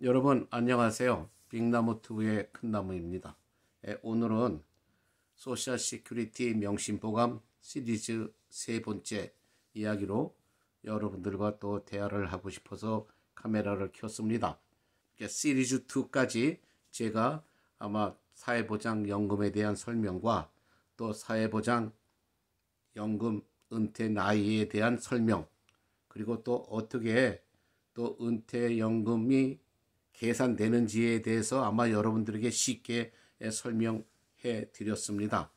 여러분 안녕하세요. 빅나무 투브의 큰나무입니다. 예, 오늘은 소셜 시큐리티 명심보감 시리즈 세 번째 이야기로 여러분들과 또 대화를 하고 싶어서 카메라를 켰습니다. 시리즈 2까지 제가 아마 사회보장연금에 대한 설명과 또 사회보장연금 은퇴 나이에 대한 설명 그리고 또 어떻게 또 은퇴연금이 계산되는지에 대해서 아마 여러분들에게 쉽게 예, 설명해 드렸습니다.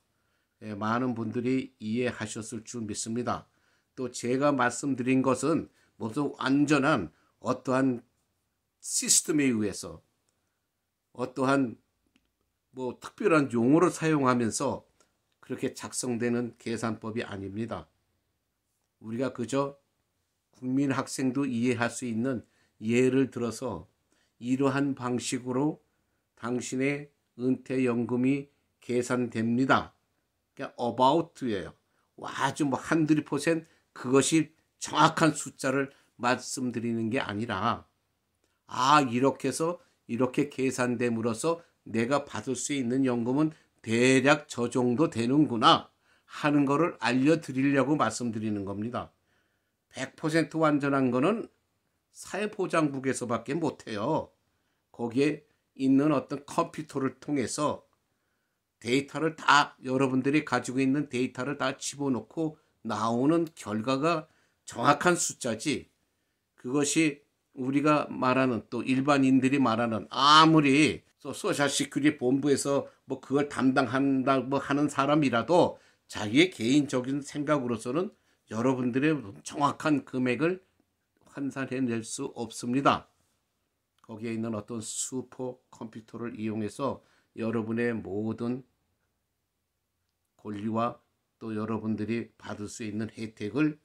예, 많은 분들이 이해하셨을 줄 믿습니다. 또 제가 말씀드린 것은 모두 완전한 어떠한 시스템에 의해서 어떠한 뭐 특별한 용어를 사용하면서 그렇게 작성되는 계산법이 아닙니다. 우리가 그저 국민 학생도 이해할 수 있는 예를 들어서 이러한 방식으로 당신의 은퇴연금이 계산됩니다. 그러니까 about예요. 아주 뭐 한두리 퍼센 그것이 정확한 숫자를 말씀드리는 게 아니라 아 이렇게 해서 이렇게 계산됨으로써 내가 받을 수 있는 연금은 대략 저 정도 되는구나 하는 거를 알려드리려고 말씀드리는 겁니다. 100% 완전한 거는 사회보장국에서밖에 못해요. 거기에 있는 어떤 컴퓨터를 통해서 데이터를 다 여러분들이 가지고 있는 데이터를 다 집어넣고 나오는 결과가 정확한 숫자지 그것이 우리가 말하는 또 일반인들이 말하는 아무리 소셜시큐리 본부에서 뭐 그걸 담당한다고 뭐 하는 사람이라도 자기의 개인적인 생각으로서는 여러분들의 정확한 금액을 환산해낼 수 없습니다. 거기에 있는 어떤 슈퍼 컴퓨터를 이용해서 여러분의 모든 권리와 또 여러분들이 받을 수 있는 혜택을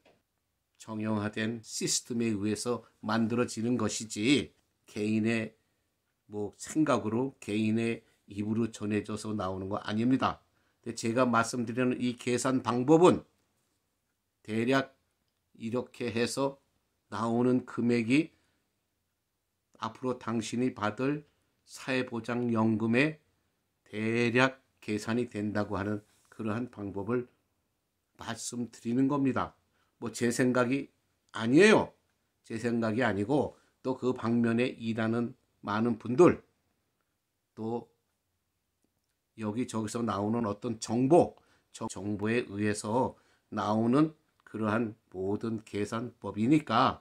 정형화된 시스템에 의해서 만들어지는 것이지 개인의 뭐 생각으로 개인의 입으로 전해져서 나오는 거 아닙니다. 제가 말씀드리는 이 계산 방법은 대략 이렇게 해서 나오는 금액이 앞으로 당신이 받을 사회보장연금의 대략 계산이 된다고 하는 그러한 방법을 말씀드리는 겁니다. 뭐 제 생각이 아니에요. 제 생각이 아니고 또 그 방면에 일하는 많은 분들 또 여기저기서 나오는 어떤 정보, 정보에 의해서 나오는 그러한 모든 계산법이니까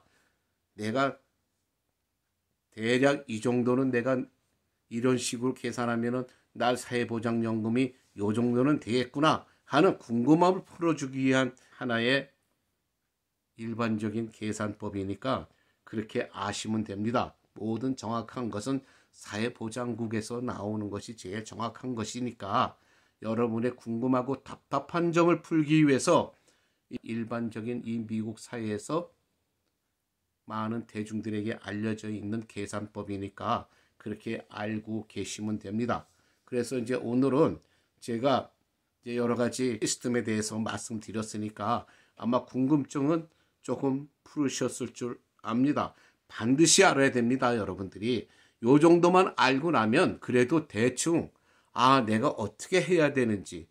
내가 대략 이 정도는 내가 이런 식으로 계산하면은 날 사회보장연금이 요 정도는 되겠구나 하는 궁금함을 풀어주기 위한 하나의 일반적인 계산법이니까 그렇게 아시면 됩니다. 모든 정확한 것은 사회보장국에서 나오는 것이 제일 정확한 것이니까 여러분의 궁금하고 답답한 점을 풀기 위해서 일반적인 이 미국 사회에서 많은 대중들에게 알려져 있는 계산법이니까 그렇게 알고 계시면 됩니다. 그래서 이제 오늘은 제가 이제 여러 가지 시스템에 대해서 말씀드렸으니까 아마 궁금증은 조금 풀으셨을 줄 압니다. 반드시 알아야 됩니다, 여러분들이. 요 정도만 알고 나면 그래도 대충 아, 내가 어떻게 해야 되는지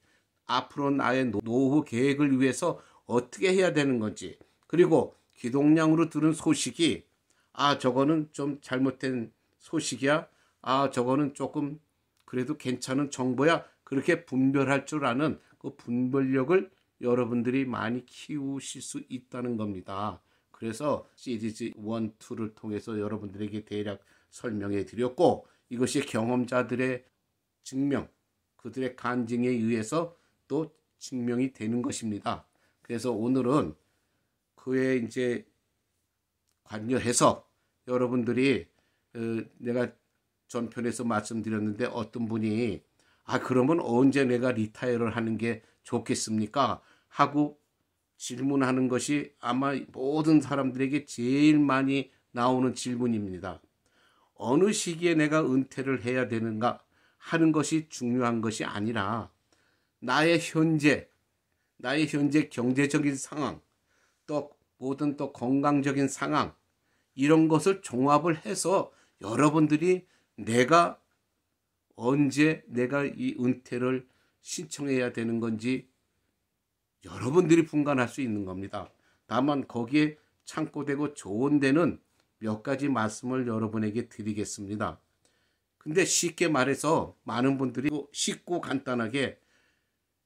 앞으로 나의 노후 계획을 위해서 어떻게 해야 되는 건지 그리고 기동량으로 들은 소식이 아 저거는 좀 잘못된 소식이야 아 저거는 조금 그래도 괜찮은 정보야 그렇게 분별할 줄 아는 그 분별력을 여러분들이 많이 키우실 수 있다는 겁니다. 그래서 c d 즈 1, 2를 통해서 여러분들에게 대략 설명해 드렸고 이것이 경험자들의 증명, 그들의 간증에 의해서 또 증명이 되는 것입니다. 그래서 오늘은 그에 이제 관여해서 여러분들이 어, 내가 전편에서 말씀드렸는데 어떤 분이 아 그러면 언제 내가 리타이어를 하는 게 좋겠습니까? 하고 질문하는 것이 아마 모든 사람들에게 제일 많이 나오는 질문입니다. 어느 시기에 내가 은퇴를 해야 되는가 하는 것이 중요한 것이 아니라 나의 현재, 나의 현재 경제적인 상황, 또 모든 또 건강적인 상황 이런 것을 종합을 해서 여러분들이 내가 언제 내가 이 은퇴를 신청해야 되는 건지 여러분들이 분간할 수 있는 겁니다. 다만 거기에 창고되고 좋은 데는 몇 가지 말씀을 여러분에게 드리겠습니다. 근데 쉽게 말해서 많은 분들이 쉽고 간단하게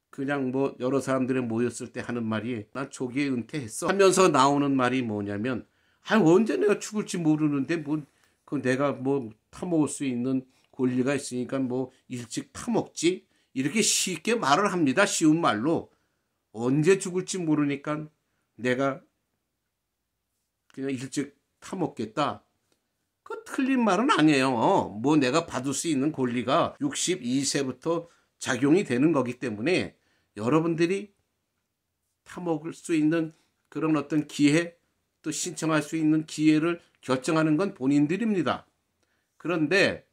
그냥 뭐 여러 사람들이 모였을 때 하는 말이 난 조기에 은퇴했어 하면서 나오는 말이 뭐냐면 아 언제 내가 죽을지 모르는데 뭐 그 내가 뭐 타먹을 수 있는 권리가 있으니까 뭐 일찍 타먹지 이렇게 쉽게 말을 합니다 쉬운 말로 언제 죽을지 모르니까 내가 그냥 일찍 타먹겠다 그 틀린 말은 아니에요 어, 뭐 내가 받을 수 있는 권리가 62세부터 작용이 되는 거기 때문에 여러분들이 타먹을 수 있는 그런 어떤 기회 또 신청할 수 있는 기회를 결정하는 건 본인들입니다. 그런데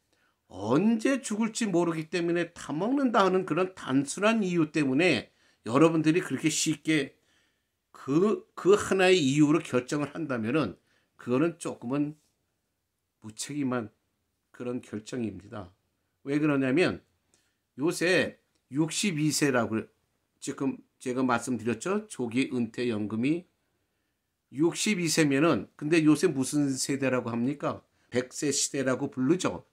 언제 죽을지 모르기 때문에 타먹는다 하는 그런 단순한 이유 때문에 여러분들이 그렇게 쉽게 그, 그 하나의 이유로 결정을 한다면 그거는 조금은 무책임한 그런 결정입니다. 왜 그러냐면 요새 62세라고 지금 제가 말씀드렸죠. 조기 은퇴 연금이 62세면은 근데 요새 무슨 세대라고 합니까? 100세 시대라고 부르죠.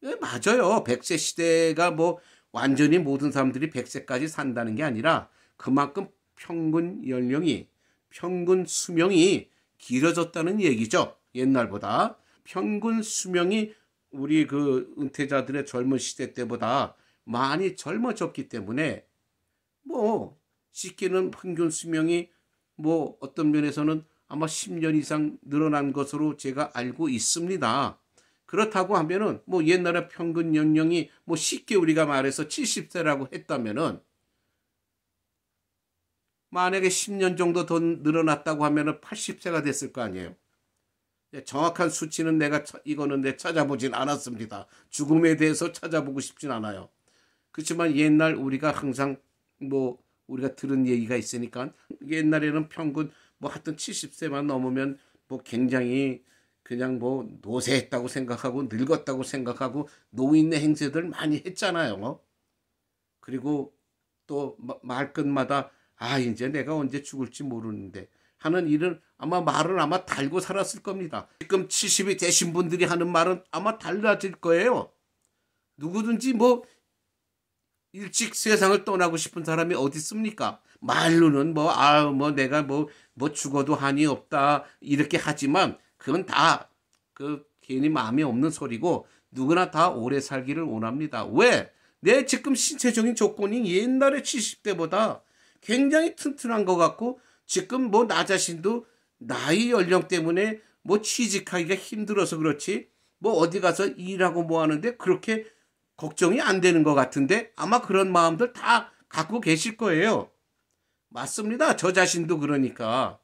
네, 맞아요. 100세 시대가 뭐 완전히 모든 사람들이 100세까지 산다는 게 아니라 그만큼 평균 연령이 평균 수명이 길어졌다는 얘기죠. 옛날보다 평균 수명이 우리 그 은퇴자들의 젊은 시대 때보다 많이 젊어졌기 때문에 뭐 씻기는 평균 수명이 뭐 어떤 면에서는 아마 10년 이상 늘어난 것으로 제가 알고 있습니다. 그렇다고 하면은 뭐 옛날에 평균 연령이 뭐 쉽게 우리가 말해서 70세라고 했다면은 만약에 10년 정도 더 늘어났다고 하면은 80세가 됐을 거 아니에요. 예, 정확한 수치는 내가 이거는 내 찾아보진 않았습니다. 죽음에 대해서 찾아보고 싶진 않아요. 그렇지만 옛날 우리가 항상 뭐 우리가 들은 얘기가 있으니까 옛날에는 평균 뭐 하여튼 70세만 넘으면 뭐 굉장히 그냥 뭐 노쇠했다고 생각하고 늙었다고 생각하고 노인의 행세들 많이 했잖아요. 그리고 또 말끝마다 아 이제 내가 언제 죽을지 모르는데 하는 일은 아마 말은 아마 달고 살았을 겁니다. 지금 70이 되신 분들이 하는 말은 아마 달라질 거예요. 누구든지 뭐 일찍 세상을 떠나고 싶은 사람이 어디 있습니까? 말로는 뭐, 아, 뭐 내가 뭐, 뭐 죽어도 한이 없다. 이렇게 하지만 그건 다 그 괜히 마음에 없는 소리고 누구나 다 오래 살기를 원합니다. 왜? 내 지금 신체적인 조건이 옛날에 70대보다 굉장히 튼튼한 것 같고 지금 뭐 나 자신도 나이 연령 때문에 뭐 취직하기가 힘들어서 그렇지 뭐 어디 가서 일하고 뭐 하는데 그렇게 걱정이 안 되는 것 같은데 아마 그런 마음들 다 갖고 계실 거예요. 맞습니다. 저 자신도 그러니까.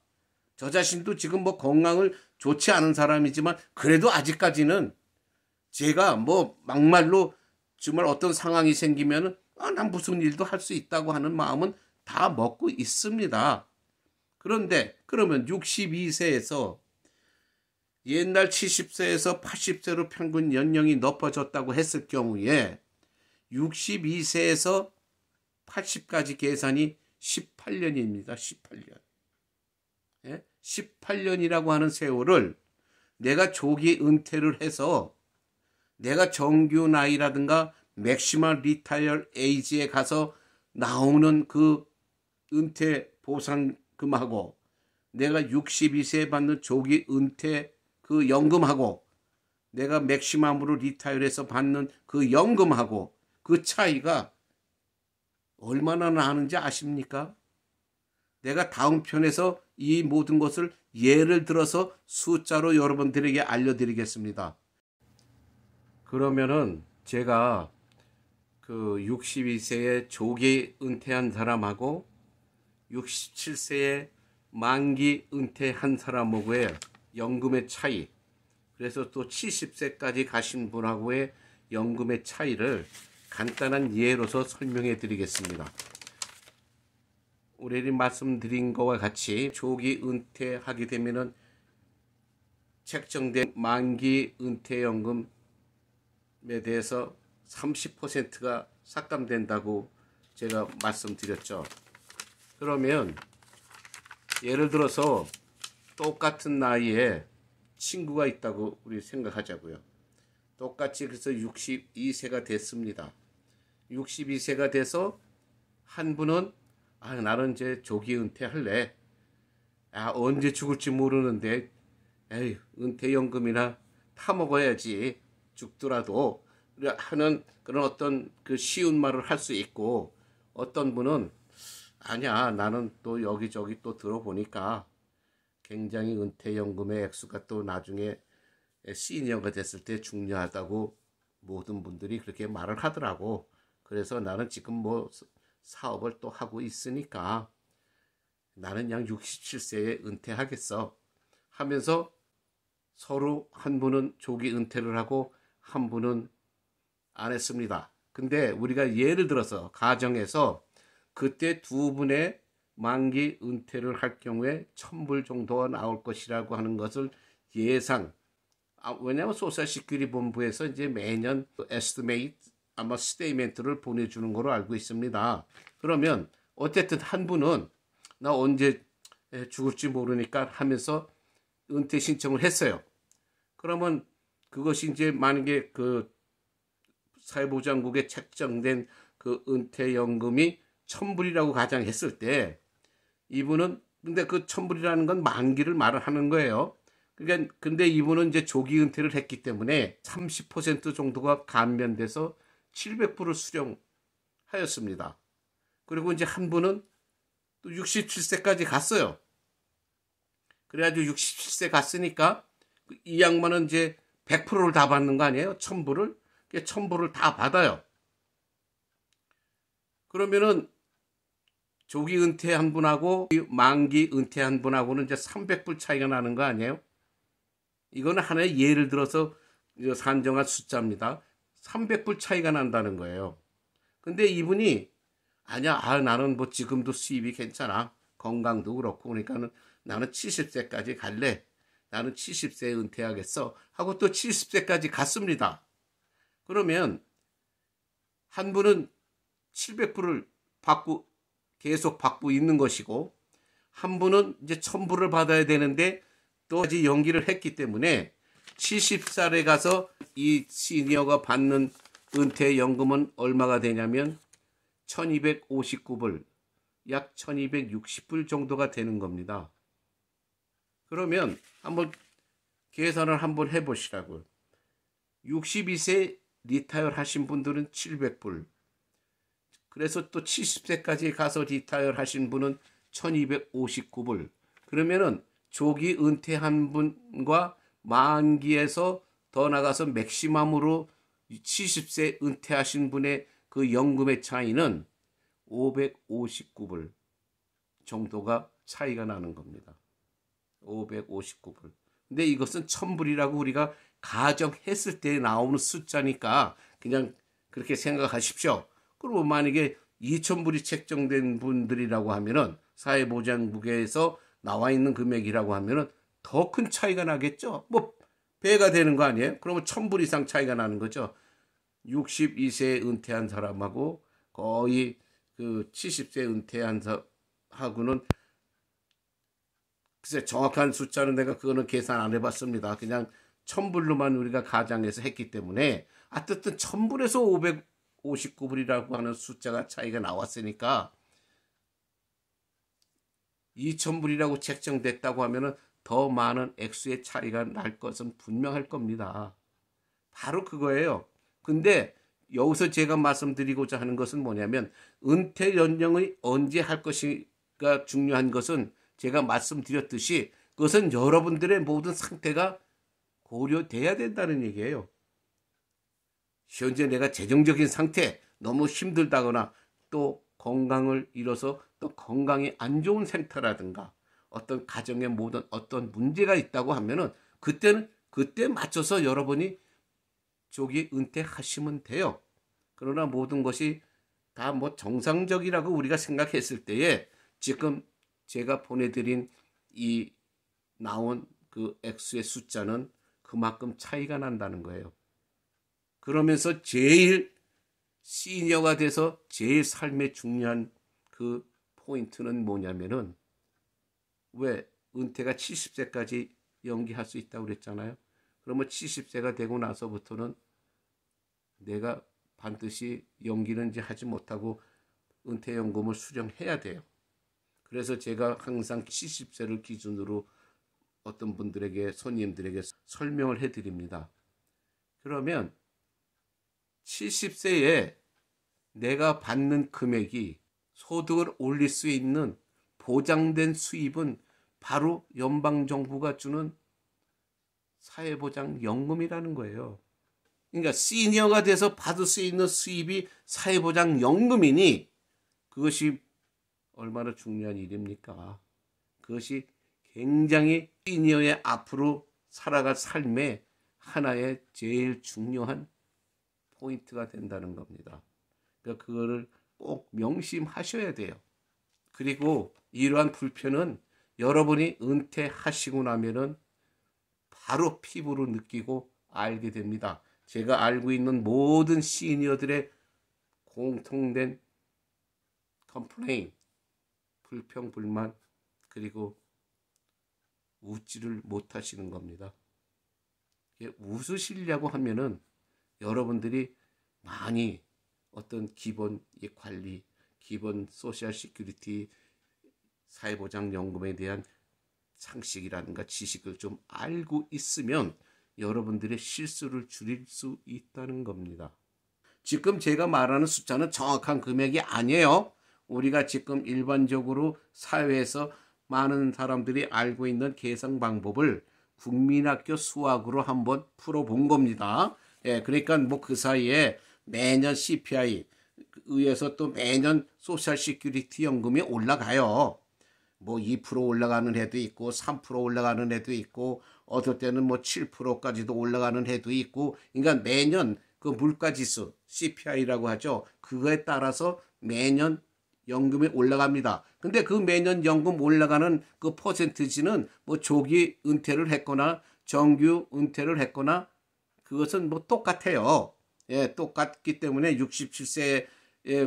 저 자신도 지금 뭐 건강을 좋지 않은 사람이지만 그래도 아직까지는 제가 뭐 막말로 정말 어떤 상황이 생기면은 아, 난 무슨 일도 할 수 있다고 하는 마음은 다 먹고 있습니다. 그런데 그러면 62세에서 옛날 70세에서 80세로 평균 연령이 높아졌다고 했을 경우에 62세에서 80까지 계산이 18년입니다. 18년. 18년이라고 예? 하는 세월을 내가 조기 은퇴를 해서 내가 정규 나이라든가 맥시멀 리타이얼 에이지에 가서 나오는 그 은퇴 보상금하고 내가 62세에 받는 조기 은퇴 그 연금하고 내가 맥시멈으로 리타일해서 받는 그 연금하고 그 차이가 얼마나 나는지 아십니까? 내가 다음 편에서 이 모든 것을 예를 들어서 숫자로 여러분들에게 알려드리겠습니다. 그러면은 제가 그 62세에 조기 은퇴한 사람하고 67세에 만기 은퇴한 사람하고의 연금의 차이 그래서 또 70세까지 가신 분하고의 연금의 차이를 간단한 예로서 설명해 드리겠습니다. 우리 말씀드린 것과 같이 조기 은퇴하게 되면 책정된 만기 은퇴연금에 대해서 30%가 삭감된다고 제가 말씀드렸죠. 그러면 예를 들어서 똑같은 나이에 친구가 있다고 우리 생각하자고요. 똑같이 그래서 62세가 됐습니다. 62세가 돼서 한 분은 아 나는 이제 조기 은퇴할래. 아 언제 죽을지 모르는데 에이 은퇴연금이나 타먹어야지 죽더라도 하는 그런 어떤 그 쉬운 말을 할 수 있고 어떤 분은 아니야 나는 또 여기저기 또 들어보니까 굉장히 은퇴연금의 액수가 또 나중에 시니어가 됐을 때 중요하다고 모든 분들이 그렇게 말을 하더라고. 그래서 나는 지금 뭐 사업을 또 하고 있으니까 나는 양 67세에 은퇴하겠어. 하면서 서로 한 분은 조기 은퇴를 하고 한 분은 안 했습니다. 근데 우리가 예를 들어서 가정에서 그때 두 분의 만기 은퇴를 할 경우에 천불 정도가 나올 것이라고 하는 것을 예상. 아, 왜냐하면 소셜시큐리 본부에서 이제 매년 에스티메이트 아마 스테이멘트를 보내주는 걸로 알고 있습니다. 그러면 어쨌든 한 분은 나 언제 죽을지 모르니까 하면서 은퇴 신청을 했어요. 그러면 그것이 이제 만약에 그 사회보장국에 책정된 그 은퇴연금이 천불이라고 가장했을때 이분은 근데 그 천불이라는 건 만기를 말을 하는 거예요. 그러니까 근데 이분은 이제 조기 은퇴를 했기 때문에 30% 정도가 감면돼서 700불을 수령하였습니다. 그리고 이제 한 분은 또 67세까지 갔어요. 그래가지고 67세 갔으니까 그 이 양반은 이제 100%를 다 받는 거 아니에요? 천불을? 그러니까 천불을 다 받아요. 그러면은 조기 은퇴한 분하고 만기 은퇴한 분하고는 이제 300불 차이가 나는 거 아니에요? 이거는 하나의 예를 들어서 산정한 숫자입니다. 300불 차이가 난다는 거예요. 근데 이분이 아니야, 아, 나는 뭐 지금도 수입이 괜찮아. 건강도 그렇고 그러니까는 나는 70세까지 갈래. 나는 7 0세 은퇴하겠어. 하고 또 70세까지 갔습니다. 그러면 한 분은 700불을 받고 계속 받고 있는 것이고 한 분은 이제 천부를 받아야 되는데 또 이제 연기를 했기 때문에 70살에 가서 이 시니어가 받는 은퇴 연금은 얼마가 되냐면 1259불 약 1260불 정도가 되는 겁니다. 그러면 한번 계산을 한번 해보시라고요. 62세 리타यर 하신 분들은 700불, 그래서 또 70세까지 가서 리타이얼 하신 분은 1259불. 그러면은 조기 은퇴한 분과 만기에서 더 나가서 맥시멈으로 70세 은퇴하신 분의 그 연금의 차이는 559불 정도가 차이가 나는 겁니다. 559불. 근데 이것은 1000불이라고 우리가 가정했을 때 나오는 숫자니까 그냥 그렇게 생각하십시오. 그리고 만약에 2천불이 책정된 분들이라고 하면은 사회보장국에서 나와 있는 금액이라고 하면은 더 큰 차이가 나겠죠. 뭐 배가 되는 거 아니에요? 그러면 천불 이상 차이가 나는 거죠. 62세 은퇴한 사람하고 거의 그 70세 은퇴한 사 하고는 글쎄 정확한 숫자는 내가 그거는 계산 안 해봤습니다. 그냥 천불로만 우리가 가정해서 했기 때문에 어쨌든 천불에서 500 59불이라고 하는 숫자가 차이가 나왔으니까 2,000불이라고 책정됐다고 하면더 많은 액수의 차이가 날 것은 분명할 겁니다. 바로 그거예요. 근데 여기서 제가 말씀드리고자 하는 것은 뭐냐면 은퇴 연령의 언제 할 것이가 중요한 것은 제가 말씀드렸듯이 그것은 여러분들의 모든 상태가 고려돼야 된다는 얘기예요. 현재 내가 재정적인 상태 너무 힘들다거나 또 건강을 잃어서 또 건강이 안 좋은 상태라든가 어떤 가정의 모든 어떤 문제가 있다고 하면은 그때는 그때 맞춰서 여러분이 조기 은퇴하시면 돼요. 그러나 모든 것이 다 뭐 정상적이라고 우리가 생각했을 때에 지금 제가 보내드린 이 나온 그 액수의 숫자는 그만큼 차이가 난다는 거예요. 그러면서 제일 시니어가 돼서 제일 삶의 중요한 그 포인트는 뭐냐면은 왜 은퇴가 70세까지 연기할 수 있다고 그랬잖아요. 그러면 70세가 되고 나서부터는 내가 반드시 연기는 이제 하지 못하고 은퇴연금을 수령해야 돼요. 그래서 제가 항상 70세를 기준으로 어떤 분들에게 손님들에게 설명을 해드립니다. 그러면 70세에 내가 받는 금액이 소득을 올릴 수 있는 보장된 수입은 바로 연방정부가 주는 사회보장연금이라는 거예요. 그러니까 시니어가 돼서 받을 수 있는 수입이 사회보장연금이니 그것이 얼마나 중요한 일입니까? 그것이 굉장히 시니어의 앞으로 살아갈 삶의 하나의 제일 중요한 포인트가 된다는 겁니다. 그러니까 그거를 꼭 명심하셔야 돼요. 그리고 이러한 불편은 여러분이 은퇴하시고 나면은 바로 피부로 느끼고 알게 됩니다. 제가 알고 있는 모든 시니어들의 공통된 컴플레인, 불평, 불만, 그리고 웃지를 못하시는 겁니다. 웃으시려고 하면은 여러분들이 많이 어떤 기본 관리, 기본 소셜 시큐리티, 사회보장연금에 대한 상식이라든가 지식을 좀 알고 있으면 여러분들의 실수를 줄일 수 있다는 겁니다. 지금 제가 말하는 숫자는 정확한 금액이 아니에요. 우리가 지금 일반적으로 사회에서 많은 사람들이 알고 있는 계산 방법을 국민학교 수학으로 한번 풀어본 겁니다. 예, 그러니까 뭐 그 사이에 매년 CPI 의해서 또 매년 소셜 시큐리티 연금이 올라가요. 뭐 2% 올라가는 해도 있고 3% 올라가는 해도 있고 어떨 때는 뭐 7%까지도 올라가는 해도 있고 그러니까 매년 그 물가 지수 CPI라고 하죠. 그거에 따라서 매년 연금이 올라갑니다. 근데 그 매년 연금 올라가는 그 퍼센트지는 뭐 조기 은퇴를 했거나 정규 은퇴를 했거나 그것은 뭐 똑같아요. 예, 똑같기 때문에 67세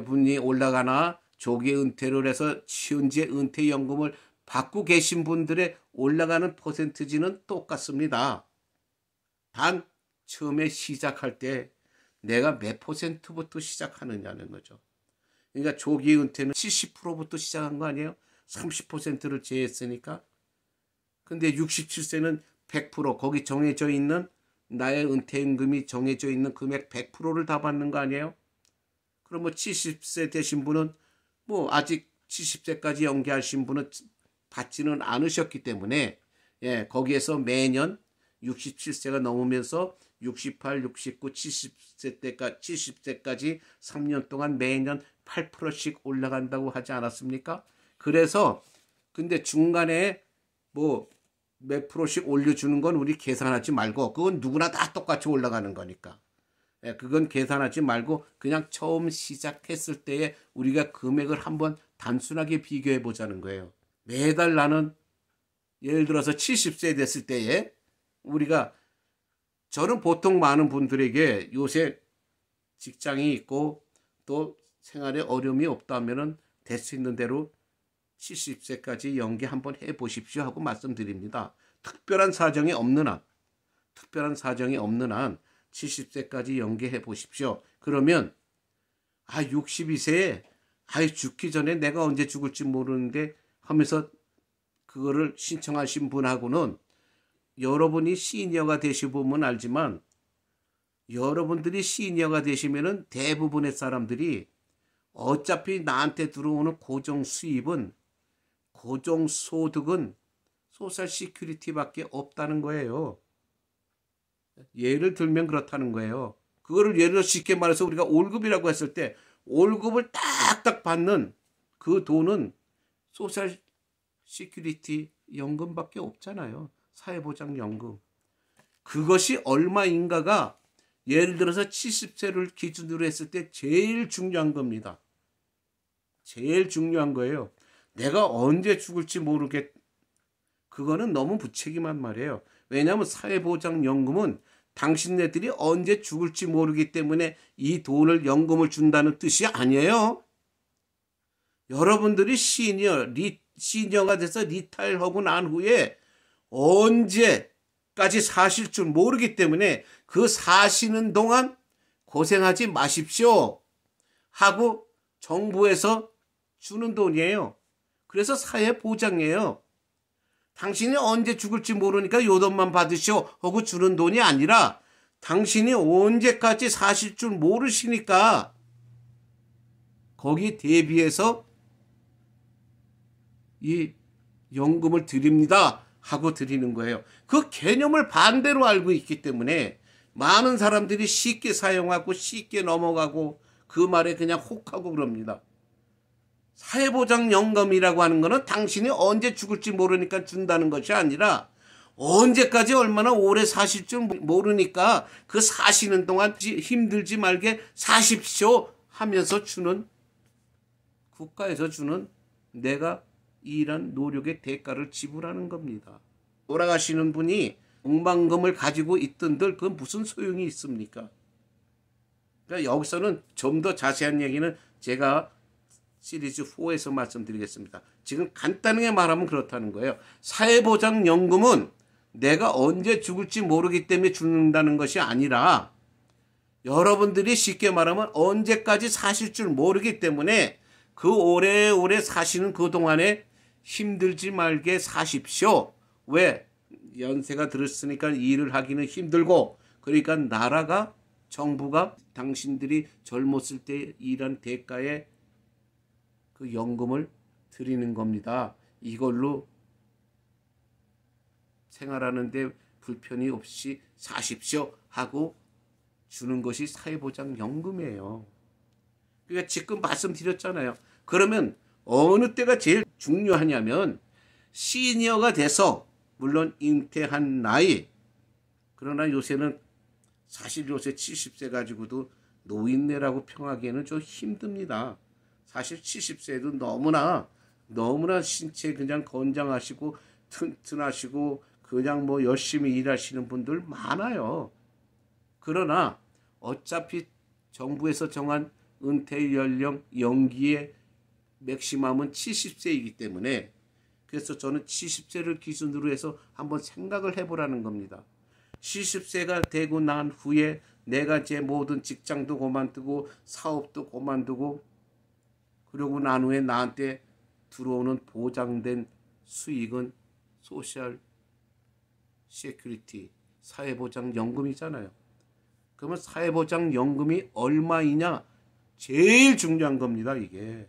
분이 올라가나 조기 은퇴를 해서 치은지의 은퇴연금을 받고 계신 분들의 올라가는 퍼센트지는 똑같습니다. 단 처음에 시작할 때 내가 몇 퍼센트부터 시작하느냐는 거죠. 그러니까 조기 은퇴는 70%부터 시작한 거 아니에요? 30%를 제했으니까. 근데 67세는 100% 거기 정해져 있는 나의 은퇴임금이 정해져 있는 금액 100%를 다 받는 거 아니에요? 그럼 뭐 70세 되신 분은 뭐 아직 70세까지 연기하신 분은 받지는 않으셨기 때문에 예, 거기에서 매년 67세가 넘으면서 68, 69, 70세 때까지 70세까지 3년 동안 매년 8%씩 올라간다고 하지 않았습니까? 그래서 근데 중간에 뭐몇 프로씩 올려주는 건 우리 계산하지 말고 그건 누구나 다 똑같이 올라가는 거니까. 예, 그건 계산하지 말고 그냥 처음 시작했을 때에 우리가 금액을 한번 단순하게 비교해 보자는 거예요. 매달 나는 예를 들어서 70세 됐을 때에 우리가 저는 보통 많은 분들에게 요새 직장이 있고 또 생활에 어려움이 없다면은 될 수 있는 대로 70세까지 연기 한번 해보십시오 하고 말씀드립니다. 특별한 사정이 없는 한, 특별한 사정이 없는 한 70세까지 연기해 보십시오. 그러면 아 62세에 아예 죽기 전에 내가 언제 죽을지 모르는데 하면서 그거를 신청하신 분하고는 여러분이 시니어가 되시보면 알지만 여러분들이 시니어가 되시면은 대부분의 사람들이 어차피 나한테 들어오는 고정 수입은 고정소득은 소셜 시큐리티밖에 없다는 거예요. 예를 들면 그렇다는 거예요. 그거를 예를 들어 쉽게 말해서 우리가 월급이라고 했을 때 월급을 딱딱 받는 그 돈은 소셜 시큐리티 연금밖에 없잖아요. 사회보장연금. 그것이 얼마인가가 예를 들어서 70세를 기준으로 했을 때 제일 중요한 겁니다. 제일 중요한 거예요. 내가 언제 죽을지 모르겠 그거는 너무 부책임한 말이에요. 왜냐하면 사회보장연금은 당신네들이 언제 죽을지 모르기 때문에 이 돈을 연금을 준다는 뜻이 아니에요. 여러분들이 시니어, 리, 시니어가 돼서 리타하고난 후에 언제까지 사실 줄 모르기 때문에 그 사시는 동안 고생하지 마십시오. 하고 정부에서 주는 돈이에요. 그래서 사회 보장이에요. 당신이 언제 죽을지 모르니까 요돈만 받으시오 하고 주는 돈이 아니라 당신이 언제까지 사실 줄 모르시니까 거기 대비해서 이 연금을 드립니다 하고 드리는 거예요. 그 개념을 반대로 알고 있기 때문에 많은 사람들이 쉽게 사용하고 쉽게 넘어가고 그 말에 그냥 혹하고 그럽니다. 사회보장연금이라고 하는 거는 당신이 언제 죽을지 모르니까 준다는 것이 아니라 언제까지 얼마나 오래 사실 지 모르니까 그 사시는 동안 힘들지 말게 사십시오 하면서 주는 국가에서 주는 내가 일한 노력의 대가를 지불하는 겁니다. 돌아가시는 분이 억만금을 가지고 있던들 그건 무슨 소용이 있습니까? 그러니까 여기서는 좀 더 자세한 얘기는 제가 시리즈 4에서 말씀드리겠습니다. 지금 간단하게 말하면 그렇다는 거예요. 사회보장연금은 내가 언제 죽을지 모르기 때문에 죽는다는 것이 아니라 여러분들이 쉽게 말하면 언제까지 사실 줄 모르기 때문에 그 오래오래 사시는 그동안에 힘들지 말게 사십시오. 왜? 연세가 들었으니까 일을 하기는 힘들고 그러니까 나라가 정부가 당신들이 젊었을 때 일한 대가에 그 연금을 드리는 겁니다. 이걸로 생활하는데 불편이 없이 사십시오 하고 주는 것이 사회보장연금이에요. 그러니까 지금 말씀드렸잖아요. 그러면 어느 때가 제일 중요하냐면 시니어가 돼서 물론 잉태한 나이 그러나 요새는 사실 요 70세 가지고도 노인네라고 평하기에는 좀 힘듭니다. 사실 70세도 너무나 너무나 신체 그냥 건장하시고 튼튼하시고 그냥 뭐 열심히 일하시는 분들 많아요. 그러나 어차피 정부에서 정한 은퇴 연령 연기의 맥시멈은 70세이기 때문에 그래서 저는 70세를 기준으로 해서 한번 생각을 해보라는 겁니다. 70세가 되고 난 후에 내가 제 모든 직장도 그만두고 사업도 그만두고 그러고 난 후에 나한테 들어오는 보장된 수익은 소셜 시큐리티 사회보장 연금이잖아요. 그러면 사회보장 연금이 얼마이냐? 제일 중요한 겁니다, 이게.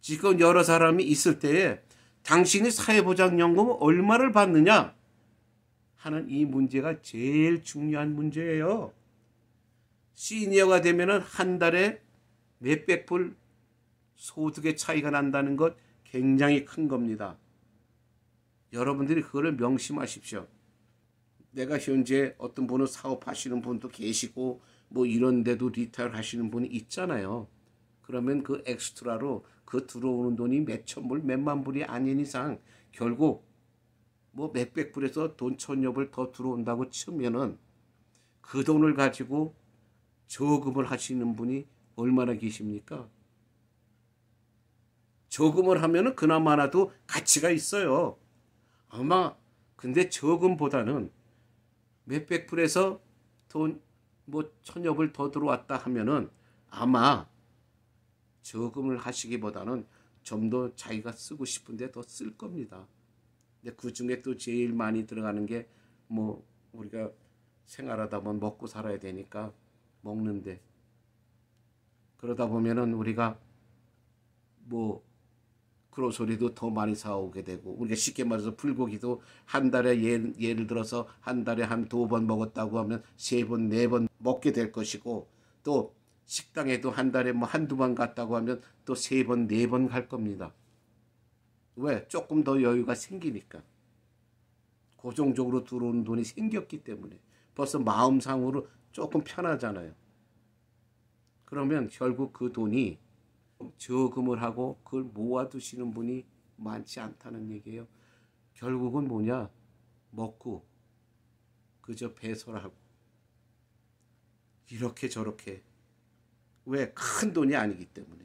지금 여러 사람이 있을 때에 당신이 사회보장 연금 얼마를 받느냐 하는 이 문제가 제일 중요한 문제예요. 시니어가 되면한 달에 몇백 불 소득의 차이가 난다는 것 굉장히 큰 겁니다. 여러분들이 그거를 명심하십시오. 내가 현재 어떤 분은 사업하시는 분도 계시고 뭐 이런 데도 리타일 하시는 분이 있잖아요. 그러면 그 엑스트라로 그 들어오는 돈이 몇천 불, 몇만 불이 아닌 이상 결국 뭐 몇백 불에서 돈 천여 불더 들어온다고 치면은 그 돈을 가지고 저금을 하시는 분이 얼마나 계십니까? 저금을 하면 그나마라도 가치가 있어요. 아마 근데 저금보다는 몇백 불에서 돈 뭐천여을더 들어왔다 하면은 아마 저금을 하시기보다는 좀 더 자기가 쓰고 싶은데 더 쓸 겁니다. 근데 그 중에 또 제일 많이 들어가는 게 뭐 우리가 생활하다 보면 먹고 살아야 되니까 먹는데 그러다 보면은 우리가 뭐 그로소리도 더 많이 사오게 되고 우리가 쉽게 말해서 불고기도 한 달에 예를, 예를 들어서 한 달에 한 두 번 먹었다고 하면 세 번, 네 번 먹게 될 것이고 또 식당에도 한 달에 뭐 한두 번 갔다고 하면 또 세 번, 네 번 갈 겁니다. 왜? 조금 더 여유가 생기니까. 고정적으로 들어오는 돈이 생겼기 때문에 벌써 마음상으로 조금 편하잖아요. 그러면 결국 그 돈이 저금을 하고 그걸 모아두시는 분이 많지 않다는 얘기예요. 결국은 뭐냐? 먹고 그저 배설하고 이렇게 저렇게 왜 큰 돈이 아니기 때문에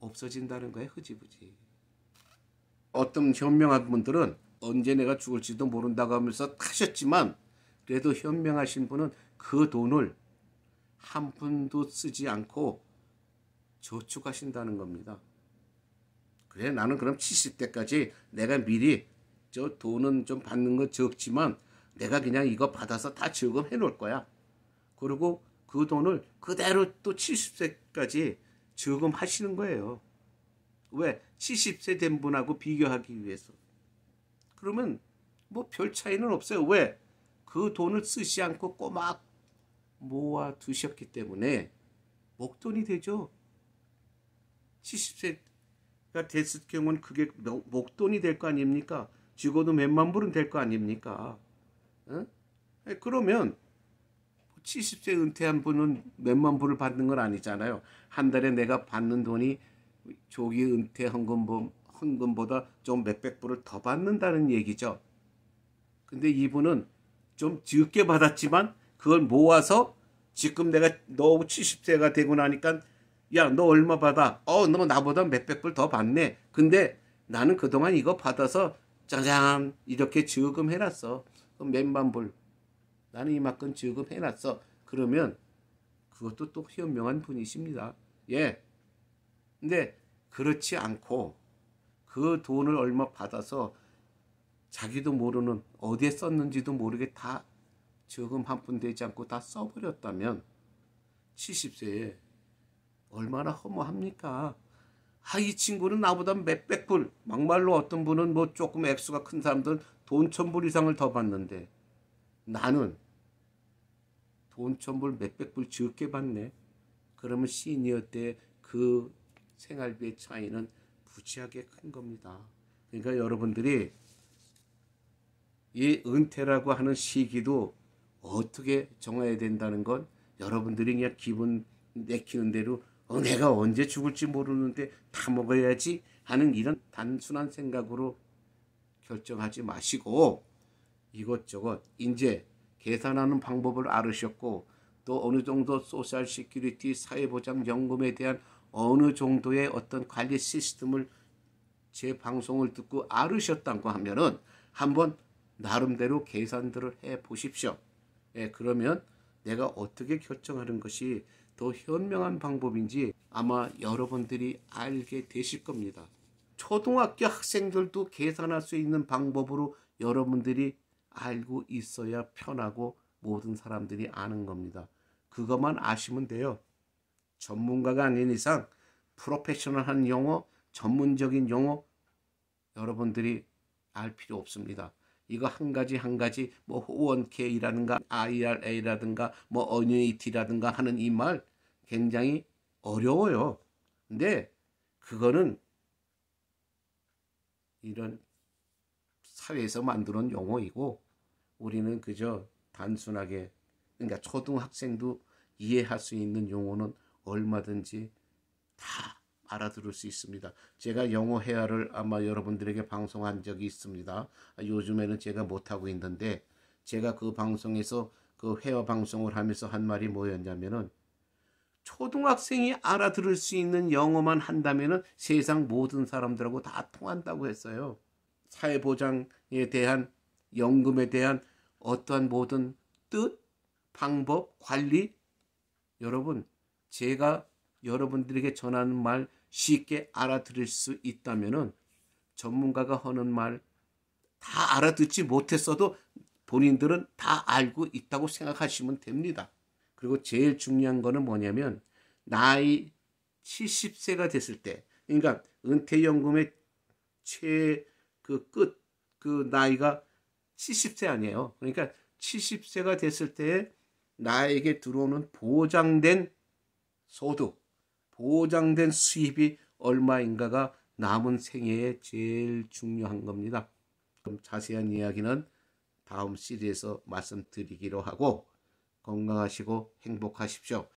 없어진다는 거예요 흐지부지 어떤 현명한 분들은 언제 내가 죽을지도 모른다고 하면서 타셨지만 그래도 현명하신 분은 그 돈을 한 푼도 쓰지 않고 저축하신다는 겁니다. 그래 나는 그럼 70대까지 내가 미리 저 돈은 좀 받는 거 적지만 내가 그냥 이거 받아서 다 저금해 놓을 거야. 그리고 그 돈을 그대로 또 70세까지 저금하시는 거예요. 왜? 70세 된 분하고 비교하기 위해서. 그러면 뭐 별 차이는 없어요. 왜? 그 돈을 쓰지 않고 꼬막 모아 두셨기 때문에 목돈이 되죠. 70세가 됐을 경우는 그게 목돈이 될 거 아닙니까? 죽어도 몇만 불은 될 거 아닙니까? 어? 그러면 70세 은퇴한 분은 몇만 불을 받는 건 아니잖아요. 한 달에 내가 받는 돈이 조기 은퇴 헌금, 뭐, 보다좀 몇백 불을 더 받는다는 얘기죠. 근데 이분은 좀 적게 받았지만 그걸 모아서 지금 내가 너무 70세가 되고 나니까 야, 너 얼마 받아? 어, 너 나보다 몇백 불더 받네. 근데 나는 그동안 이거 받아서 짜잔 이렇게 지급해놨어. 그럼 몇만 불. 나는 이만큼 지급해놨어. 그러면 그것도 또 현명한 분이십니다. 예. 근데 그렇지 않고 그 돈을 얼마 받아서 자기도 모르는 어디에 썼는지도 모르게 다 저금 한 푼 되지 않고 다 써버렸다면 70세에 얼마나 허무합니까? 아, 이 친구는 나보다 몇백 불. 막말로 어떤 분은 뭐 조금 액수가 큰 사람들은 돈천불 이상을 더 받는데 나는 돈천 불, 몇백 불 적게 받네. 그러면 시니어 때 그 생활비의 차이는 부지하게 큰 겁니다. 그러니까 여러분들이 이 은퇴라고 하는 시기도 어떻게 정해야 된다는 건 여러분들이 그냥 기분 내키는 대로 어, 내가 언제 죽을지 모르는데 다 먹어야지 하는 이런 단순한 생각으로 결정하지 마시고 이것저것 이제 계산하는 방법을 알으셨고 또 어느 정도 소셜 시큐리티 사회보장 연금에 대한 어느 정도의 어떤 관리 시스템을 제 방송을 듣고 알으셨다고 하면은 한번 나름대로 계산들을 해 보십시오. 예, 그러면 내가 어떻게 결정하는 것이 더 현명한 방법인지 아마 여러분들이 알게 되실 겁니다. 초등학교 학생들도 계산할 수 있는 방법으로 여러분들이 알고 있어야 편하고 모든 사람들이 아는 겁니다. 그것만 아시면 돼요. 전문가가 아닌 이상 프로페셔널한 용어, 전문적인 용어 여러분들이 알 필요 없습니다. 이거 한 가지 한 가지 뭐호원이라든가 IRA라든가 뭐 어뉴이티라든가 하는 이말 굉장히 어려워요. 근데 그거는 이런 사회에서 만드는 용어이고 우리는 그저 단순하게 그러니까 초등학생도 이해할 수 있는 용어는 얼마든지 다 알아들을 수 있습니다. 제가 영어 회화를 아마 여러분들에게 방송한 적이 있습니다. 요즘에는 제가 못하고 있는데 제가 그 방송에서 그 회화 방송을 하면서 한 말이 뭐였냐면은 초등학생이 알아들을 수 있는 영어만 한다면 세상 모든 사람들하고 다 통한다고 했어요. 사회보장에 대한 연금에 대한 어떠한 모든 뜻, 방법, 관리 여러분 제가 여러분들에게 전하는 말 쉽게 알아들을 수있다면 전문가가 하는 말 다 알아듣지 못했어도 본인들은 다 알고 있다고 생각하시면 됩니다. 그리고 제일 중요한 거는 뭐냐면 나이 70세가 됐을 때 그러니까 은퇴연금의 최 그 끝그 그 나이가 70세 아니에요. 그러니까 70세가 됐을 때 나에게 들어오는 보장된 소득, 보장된 수입이 얼마인가가 남은 생애에 제일 중요한 겁니다. 그럼 자세한 이야기는 다음 시리에서 말씀드리기로 하고 건강하시고 행복하십시오.